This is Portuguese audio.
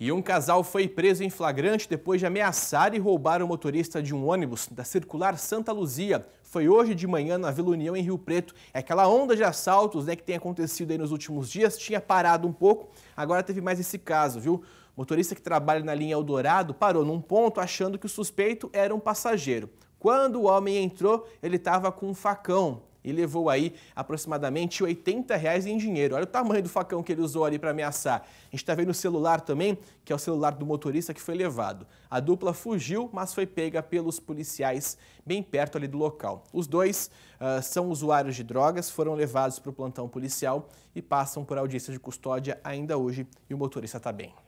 E um casal foi preso em flagrante depois de ameaçar e roubar o motorista de um ônibus da circular Santa Luzia. Foi hoje de manhã na Vila União, em Rio Preto. É aquela onda de assaltos né, que tem acontecido aí nos últimos dias, tinha parado um pouco, agora teve mais esse caso, viu? Motorista que trabalha na linha Eldorado parou num ponto achando que o suspeito era um passageiro. Quando o homem entrou, ele estava com um facão e levou aí aproximadamente 80 reais em dinheiro. Olha o tamanho do facão que ele usou ali para ameaçar. A gente está vendo o celular também, que é o celular do motorista que foi levado. A dupla fugiu, mas foi pega pelos policiais bem perto ali do local. Os dois uh, são usuários de drogas, foram levados para o plantão policial e passam por audiência de custódia ainda hoje e o motorista está bem.